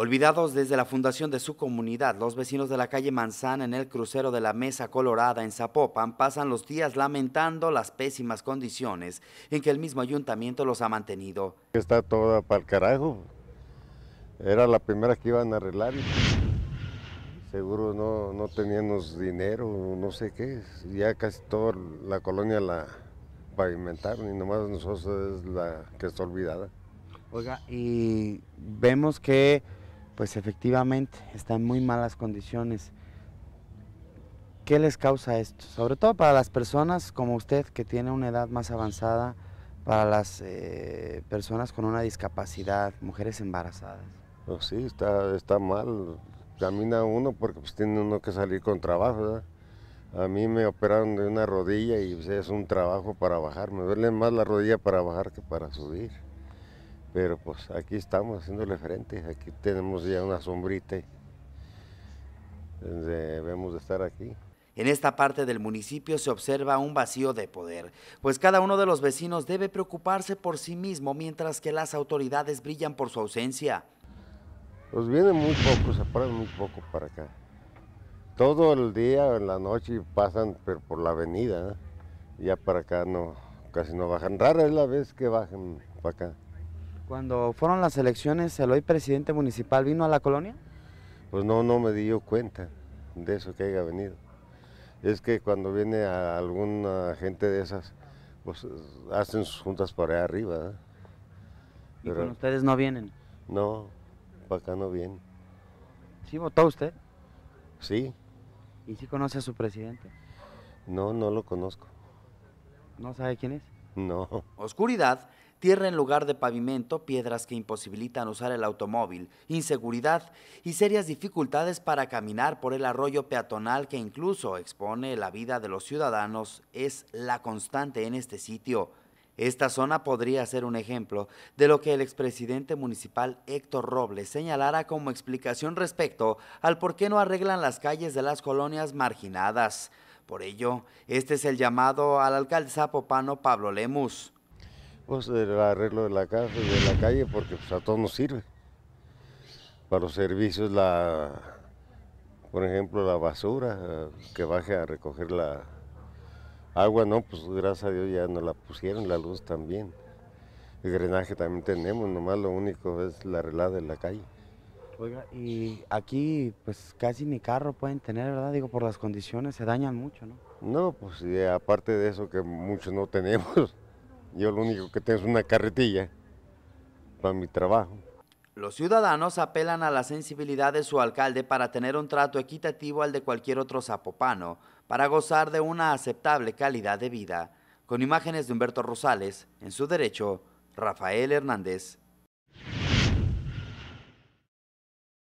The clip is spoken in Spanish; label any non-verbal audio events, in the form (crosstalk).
Olvidados desde la fundación de su comunidad, los vecinos de la calle Manzana en el crucero de la Mesa Colorada en Zapopan pasan los días lamentando las pésimas condiciones en que el mismo ayuntamiento los ha mantenido. Está toda para el carajo. Era la primera que iban a arreglar. Seguro no, no teníamos dinero, no sé qué. Ya casi toda la colonia la pavimentaron y nomás nosotros es la que está olvidada. Oiga, y vemos que pues efectivamente está en muy malas condiciones. ¿Qué les causa esto? Sobre todo para las personas como usted que tiene una edad más avanzada, para las eh, personas con una discapacidad, mujeres embarazadas. Pues sí, está, mal. Camina uno porque pues, tiene uno que salir con trabajo. A mí me operaron de una rodilla y pues, es un trabajo para bajar. Me duele más la rodilla para bajar que para subir. Pero pues aquí estamos haciéndole frente, aquí tenemos ya una sombrita debemos de estar aquí. En esta parte del municipio se observa un vacío de poder, pues cada uno de los vecinos debe preocuparse por sí mismo mientras que las autoridades brillan por su ausencia. Pues vienen muy pocos, se paran muy poco para acá. Todo el día, en la noche pasan por la avenida, ¿eh? ya para acá no, casi no bajan. Rara es la vez que bajan para acá. Cuando fueron las elecciones, el hoy presidente municipal vino a la colonia. Pues no, no me di cuenta de eso que haya venido. Es que cuando viene a alguna gente de esas, pues hacen sus juntas por allá arriba. ¿eh? ¿Y ustedes no vienen? No, para acá no vienen. ¿Sí votó usted? Sí. ¿Y sí conoce a su presidente? No, no lo conozco. ¿No sabe quién es? No. Oscuridad, tierra en lugar de pavimento, piedras que imposibilitan usar el automóvil, inseguridad y serias dificultades para caminar por el arroyo peatonal que incluso expone la vida de los ciudadanos es la constante en este sitio. Esta zona podría ser un ejemplo de lo que el expresidente municipal Héctor Robles señalara como explicación respecto al por qué no arreglan las calles de las colonias marginadas. Por ello, este es el llamado al alcalde zapopano Pablo Lemus. Pues el arreglo de la casa de la calle, porque pues, a todos nos sirve. Para los servicios, la, por ejemplo, la basura, eh, que baje a recoger la agua, no, pues gracias a Dios ya nos la pusieron, la luz también. El drenaje también tenemos, nomás lo único es la relada de la calle. Oiga, y aquí pues casi ni carro pueden tener, ¿verdad? Digo, por las condiciones se dañan mucho, ¿no? No, pues aparte de eso que muchos no tenemos, (laughs) yo lo único que tengo es una carretilla para mi trabajo. Los ciudadanos apelan a la sensibilidad de su alcalde para tener un trato equitativo al de cualquier otro zapopano, para gozar de una aceptable calidad de vida. Con imágenes de Humberto Rosales, en su derecho, Rafael Hernández.